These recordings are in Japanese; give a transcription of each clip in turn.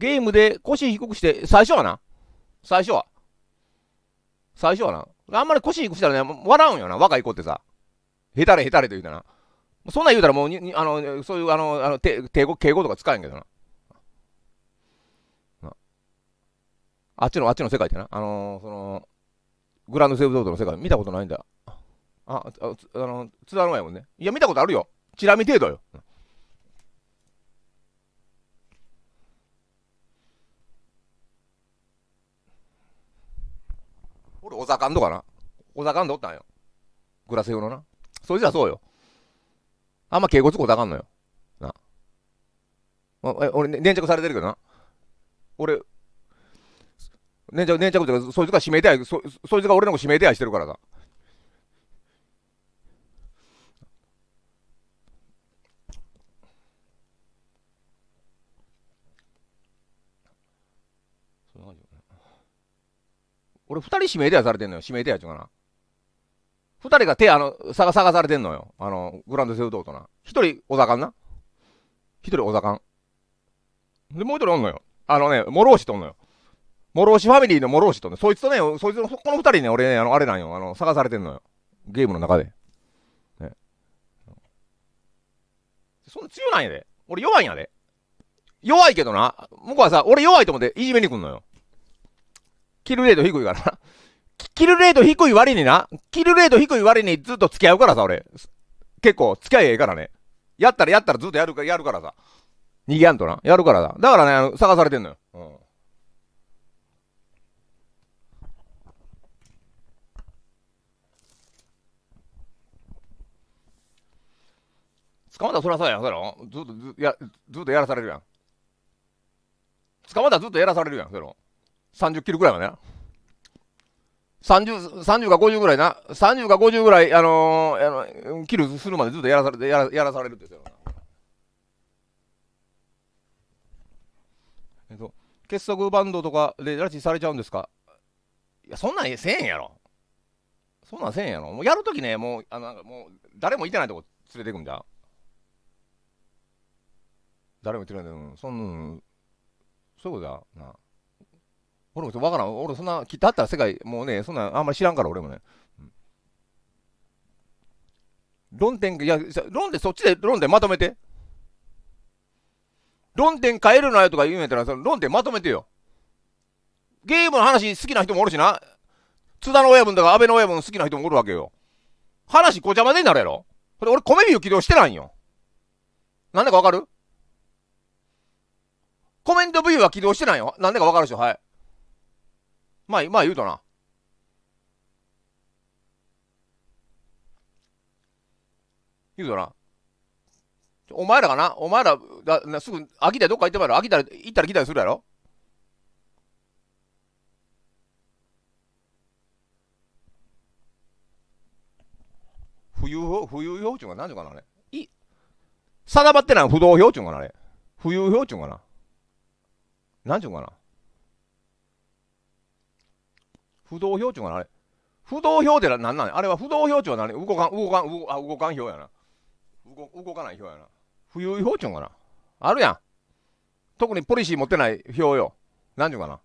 ゲームで腰低くして、最初はな。最初は。最初はな。あんまり腰低くしたらね、笑うんよな、若い子ってさ。へたれへたれと言うたな。そんなん言うたらもうに、あの、そういう、あの、あのて敬語、敬語とか使えんけどな。あっちの、あっちの世界ってな。あのー、その、グランドセーブドートの世界見たことないんだ。あ、ああの、津田のやもんね。いや、見たことあるよ。チラ見程度よ。うんおざかんとかな。おざかんでおったんよ。グラス用のな。そいつらそうよ。あんま敬語つこおざかんのよ。な。まあ、俺、粘着されてるけどな。俺、粘着、粘着とか、そいつが指名手配、そ、そいつが俺の子指名手配してるからさ。俺、二人指名手配されてんのよ。指名手配っちゅうかな。二人が手、あの、探、探されてんのよ。あの、グランドセフトートな。一人、小んな。一人、小ん。で、もう一人おんのよ。あのね、諸押しとんのよ。諸押しファミリーの諸押しとね、そいつとね、そいつの、この二人ね、俺ね、あの、あれなんよ。あの、探されてんのよ。ゲームの中で。ね。そんな強ないやで。俺弱いんやで。弱いけどな、向こうはさ、俺弱いと思っていじめに来んのよ。キルレート低いからな。キルレート低い割にな。キルレート低い割にずっと付き合うからさ、俺。結構、付き合いええからね。やったらやったらずっとやるかやるからさ。逃げやんとな。やるからさ。だからね、あの探されてんのよ。うん。捕まったらそりゃそうやん、そろ。ずっと、ずやずっとやらされるやん。捕まったらずっとやらされるやん、そろ。30キロぐらいまでな。30、30か50ぐらいな。30か50ぐらい、あのー、あのキルするまでずっとやらされて、やらやらされるんですよ。えっと、結束バンドとかで拉致されちゃうんですかいや、そんなんせえんやろ。そんなんせえんやろ。もうやるときね、もう、あの、なんかもう、誰もいてないとこ連れてくんじゃん。誰もいてないうん、そんな、そうだな。俺もわからん。俺そんな、きっとあったら世界、もうね、そんなあんまり知らんから俺もね。うん、論点、いや、論点、そっちで論点まとめて。論点変えるなよとか言うんやったら、その論点まとめてよ。ゲームの話好きな人もおるしな。津田の親分とか安倍の親分好きな人もおるわけよ。話ごちゃまぜになるやろ。これ俺コメビュー起動してないんよ。なんでかわかるコメントビューは起動してないよ。なんでかわかるでしょはい。まあ、まあ言うとな。言うとな。お前らかな、お前らだすぐ、秋田どっか行ってまいろ。秋田行ったり来たりするやろ浮遊表、浮遊表っ何ていうかな、あれ。い、定まってない不動標準がかな、あれ。浮遊表っかな。何ていうかな。不動票ってうかなあれ。不動票って何なんあれは不動票っないうのは何動かん、動かん、動あ動かん票やな動。動かない票やな。浮遊票っていうのかなあるやん。特にポリシー持ってない票よ。何てゅうかな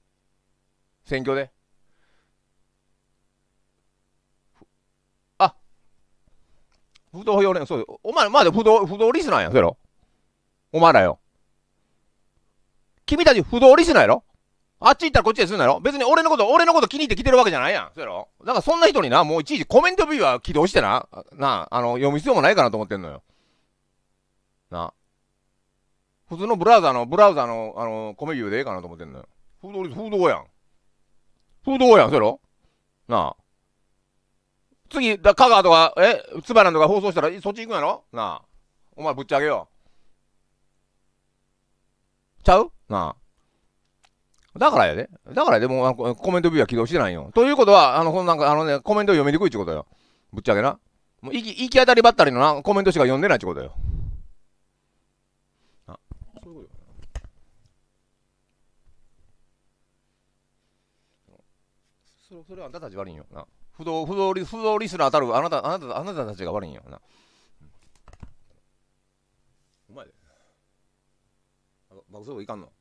選挙で。あ不動票ね、そうお前、まだ不動、不動リスナーやん、そろ。お前らよ。君たち不動リスナーやろあっち行ったらこっちでするんだろ別に俺のこと、俺のこと気に入って来てるわけじゃないやん。そうやろだからそんな人にな、もういちいちコメントビューは起動してな、なあ、あの、読む必要もないかなと思ってんのよ。な普通のブラウザの、ブラウザの、あの、コメビューでええかなと思ってんのよ。フド、動、風動やん。フ風動やん、そうやろなあ。次、だ香川とか、え、つばらんとか放送したら、そっち行くんやろなあ。お前ぶっちゃけよちゃうなあ。だからやで。だからでも、コメントビューは起動してないよ。ということは、あの、このなんか、あのね、コメント読みにくいってことよ。ぶっちゃけな。もう行き、行き当たりばったりのな、コメントしか読んでないってことよ。あ、そういうことそれ、それはあんたたち悪いんよな。不動、不動リ、不動リスナーたる、あなた、あなた、あなたたちが悪いんよな。うまいで。あ、爆走いかんの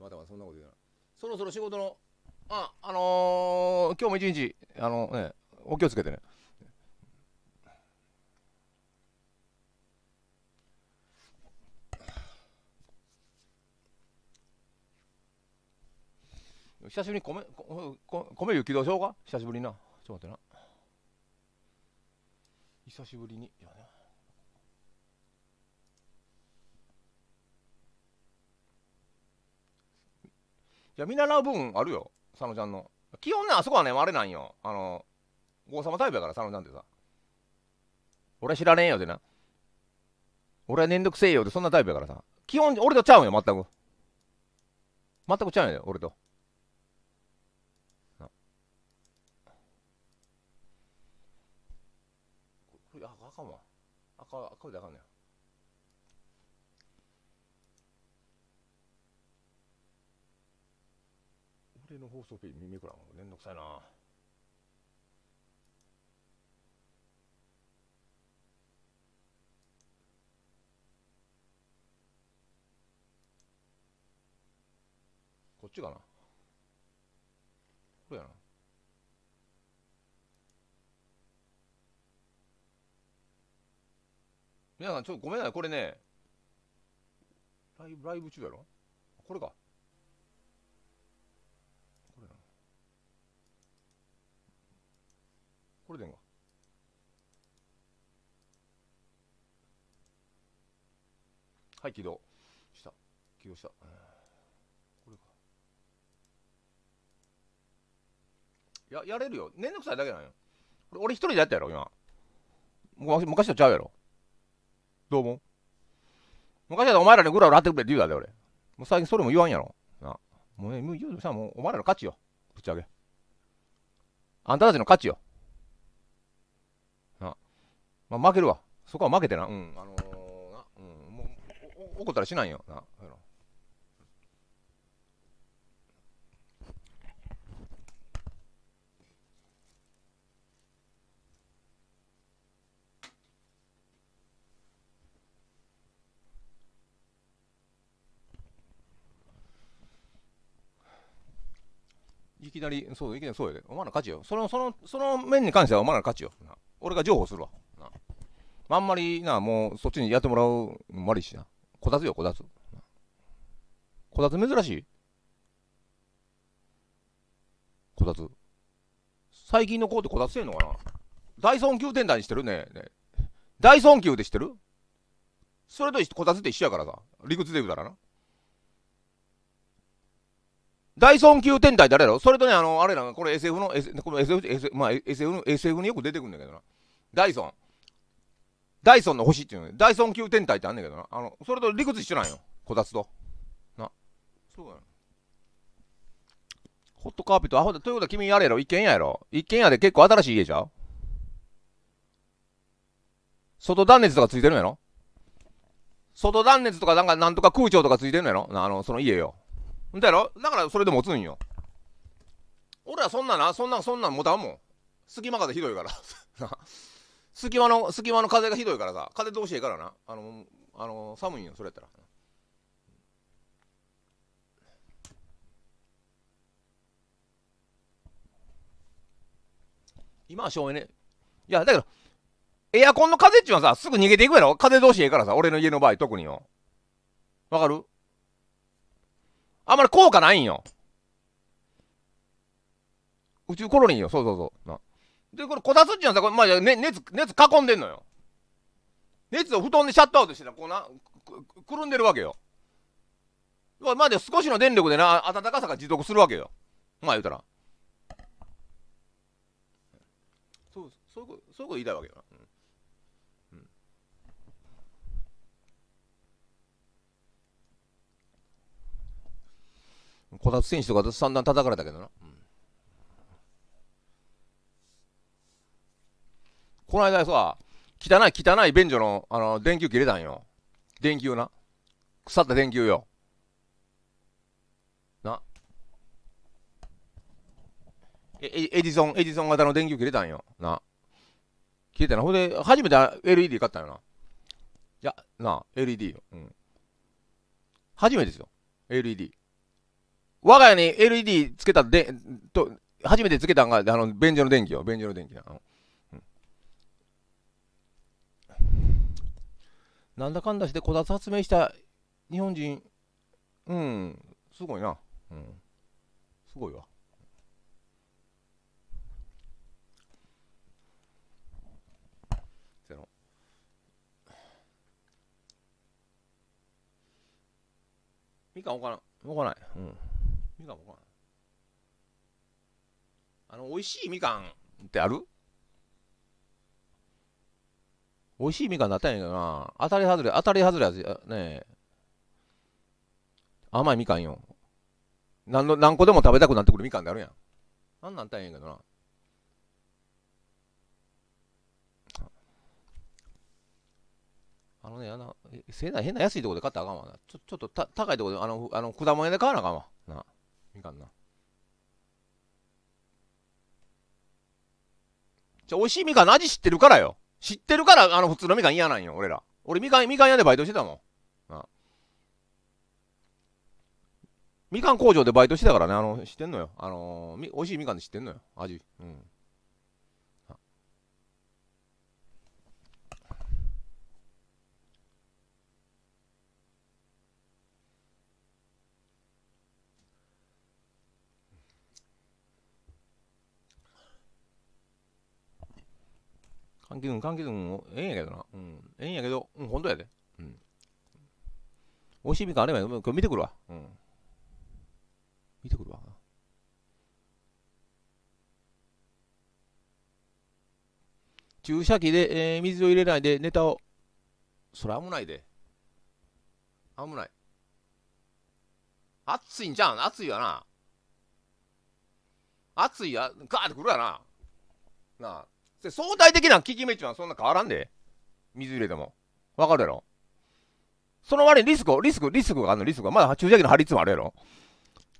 またまたそんなこと言うな。そろそろ仕事の、あ、あのー、今日も一日、あのね、お気をつけてね。久しぶりに米、米湯起動しようか久しぶりな。ちょっと待ってな。久しぶりに。いやねや、見習う部分あるよ、佐野ちゃんの。基本ね、あそこはね、あれなんよ。あの、王様タイプやから、佐野ちゃんってさ。俺知らねえよでな。俺はめんどくせえよってそんなタイプやからさ。基本、俺とちゃうんよ、全く。全くちゃうんよ、俺と。あかんわ。あか、あかんであかんねん。の放送ペミミクラめんどくさいな。こっちかなこれやな。皆さん、ちょっとごめんなさい。これね、ライブ、ライブ中やろこれか。これでんが。はい、起動した。起動した。これか。や、やれるよ。面倒くさいだけなんよ。俺一人でやったやろ、今。昔とちゃうやろ。どうも昔はお前らにグラグラってくれって言うだで、俺。もう最近それも言わんやろ。な。もうね、もう言うとしたらもうお前らの価値よ。ぶっちゃけ。あんたたちの価値よ。まあ、負けるわ。そこは負けてな。うん。あのー、な、うん。もう、怒ったらしないよ。な。いきなり、そう、いきなりそうやで。お前ら勝ちよ。その、その、その面に関してはお前ら勝ちよ。俺が譲歩するわ。あんまりな、もうそっちにやってもらうのも悪いしな。こたつよ、こたつ。こたつ珍しいこたつ。最近の子ってこたつせんのかなダイソン級天体にしてるね。ねダイソン級でし知ってるそれとこたつって一緒やからさ。理屈で言うたらな。ダイソン級天体誰やろそれとね、あの、あれな、これ SF の、S、この SF、SF、まあ SF の、SF によく出てくるんだけどな。ダイソン。ダイソンの星っていうのダイソン級天体ってあんねんけどな。あの、それと理屈一緒なんよ。こたつと。な。そうやホットカーペット、あ、ほんと、いうことは君やれやろ一軒家やろ一軒家で結構新しい家じゃん外断熱とかついてるんやろ外断熱とかなんかなんとか空調とかついてるんやろあの、その家よ。んだやろだからそれで持つんよ。俺らそんなな、そんな、そんなん持たんもん。隙間風ひどいから。隙間の隙間の風がひどいからさ風通しええからなあのあの寒いよそれやったら。今は省エネ。いや、だけど、エアコンの風っちゅうのはさ、すぐ逃げていくやろ風通しええからさ、俺の家の場合特によ。わかるあんまり効果ないんよ。宇宙コロニーよ、そうそうそう。なで、これ、こたつっちいうのはさ、これ、まあ、ね、熱、熱囲んでんのよ。熱を布団でシャットアウトしてたこうな、くるんでるわけよ。まあ、で、少しの電力でな、暖かさが持続するわけよ。まあ、言うたら。そう、そういうこと、そういうこと言いたいわけよな。うん。うん、こたつ選手とかと散々叩かれたけどな。うんこの間さ、汚い、汚い便所の、あの、電球切れたんよ。電球な。腐った電球よ。な。え、エディソン、エディソン型の電球切れたんよ。な。切れたな。ほんで、初めて LED 買ったよな。いや、な、LED よ。うん。初めてですよ。LED。我が家に LED つけたで、と、初めてつけたんが、あの、便所の電気よ。便所の電気な。のなんだかんだしてこたつ発明した日本人、うん、すごいな。うん、すごいわ。みかん置かな置かない。うん。みかん置かない。あの、美味しいみかんってある美味しいみかんだったんやけどな。当たり外れ、当たり外れやねえ。甘いみかんよ。何の、何個でも食べたくなってくるみかんであるやん。あんなんたんやけどな。あのね、あの、せな、変な安いとこで買ったらあかんわな。ちょ、ちょっとた高いとこで、あの、あの果物屋で買わなあかんわ。な、みかんな。じゃ、美味しいみかんの味知ってるからよ。知ってるから、あの、普通のみかん嫌なんよ、俺ら。俺、みかん、みかん屋でバイトしてたもん。あみかん工場でバイトしてたからね、あの、知ってんのよ。あのー、み、美味しいみかんで知ってんのよ。味。うん。関係軍、関係軍、もええんやけどな。うん。ええんやけど、うん、本当やで。うん。美味しいみかんあれば、今日見てくるわ。うん。見てくるわ。注射器で、えー、水を入れないでネタを。それ危ないで。危ない。熱いんじゃん。熱いよな。熱いや、ガーってくるやな。なあ。相対的な効き目のはそんな変わらんで。水入れても。わかるやろその割にリスク、リスク、リスクがあるの、リスクが。まだ注射器の張り詰まるやろ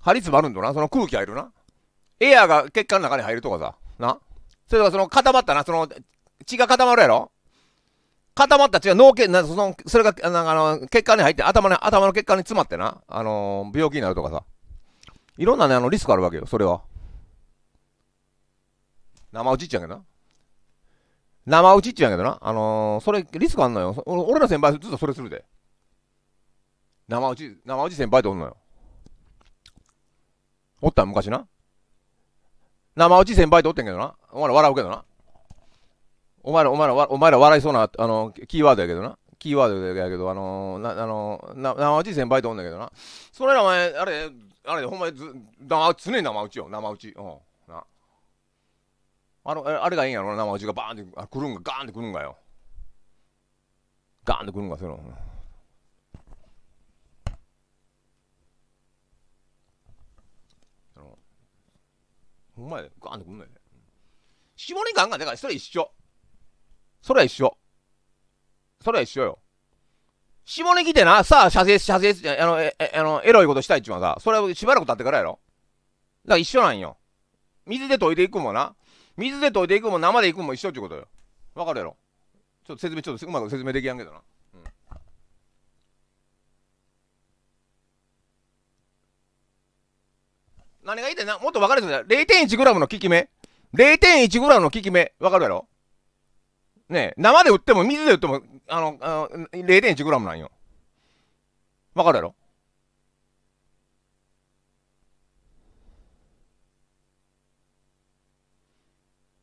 張り詰まるんだな。その空気入るな。エアーが血管の中に入るとかさ。な。それとかその固まったな、その血が固まるやろ固まった血が脳血、なそのそれがあの血管に入って頭に、頭の血管に詰まってな、あのー、病気になるとかさ。いろんなね、あの、リスクあるわけよ、それは。生おちっちゃうけどな。生打ちって言うんやけどな。あのー、それ、リスクあんのよ。俺ら先輩ずっとそれするで。生打ち、生打ち先輩っておんのよ。おった昔な。生打ち先輩っておってんけどな。お前ら笑うけどな。お前ら、お前ら、お前ら笑いそうな、あの、キーワードやけどな。キーワードやけど、あのー、な、あのー、な、生打ち先輩とおんだけどな。それらお前、あれ、あれ、ほんまず、生常に生打ちよ、生打ち。うん。あのあれがいいんやろな生打ちがバーンってあ来るんがガーンって来るんがよガーンって来るんがそういうのほんまやでガーンって来るんだよ下にガンガンだからそれ一緒それは一緒それは一緒よ下に来てな、さあ、射精、射精、あの、え、あの、エロいことしたいっちゅうのはさ、それはしばらく経ってからやろ。だから一緒なんよ。水で溶いていくもんな。水で溶いていくも生でいくも一緒ってことよ。わかるやろちょっと説明、ちょっとうまく説明できやんけどな。うん、何がいいってな、もっと分かるやつだ。0.1g の効き目。0.1g の効き目。わかるやろね生で売っても水で売っても、あの、あの 0.1g なんよ。わかるやろ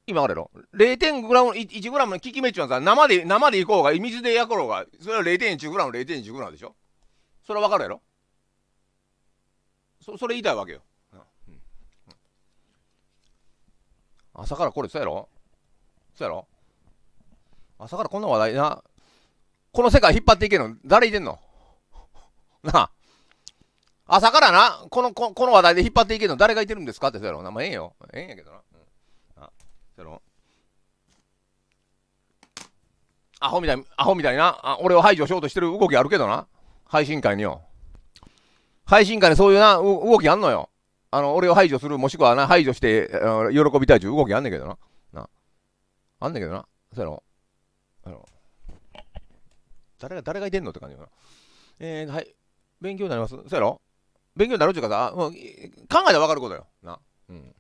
今あれろ0 5ム、1ムの効き目っちゅうのはさ、生で、生でいこうが、水で焼こうが、それは0 1ム、0 1ムでしょそれはわかるやろそそれ言いたいわけよ。朝からこれ、そうやろそうやろ朝からこんな話題な。この世界引っ張っていけんの誰いてんの なあ。朝からな、この、この話題で引っ張っていけんの誰がいてるんですかってそうやろな。まあ、ええよ。ええんやけどな。せろアホみたいアホみたいなあ俺を排除しようとしてる動きあるけどな配信会によ配信会にそういうな動きあんのよあの俺を排除するもしくはな排除して喜びたいという動きあんねんけどななあんねんけどなせろあの誰が誰がいてんのって感じよなえー、はい勉強になりますそやろ勉強になるっていうかさ、考えたらわかることよ。な。うん。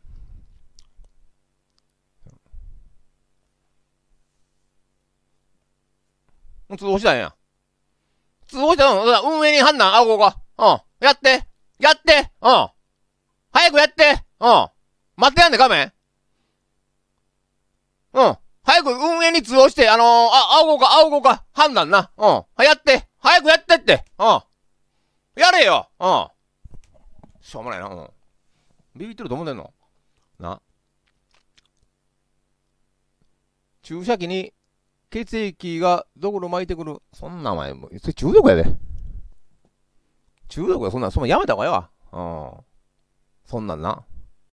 通報したんや。通報したの運営に判断あごが。うん。やって。やってうん。早くやってうん待ってやんで、画面うん。早く運営に通報して、あのー、あ、青子か青子か判断な。うん。は、やって。早くやってって。うん。やれよ。うん。しょうもないな。うん。ビビってると思ってんのな。注射器に血液がどころ巻いてくる。そんなお前、もう、それ中毒やで。中毒や、そんなそんなやめた方がええわ。うん。そんなんな。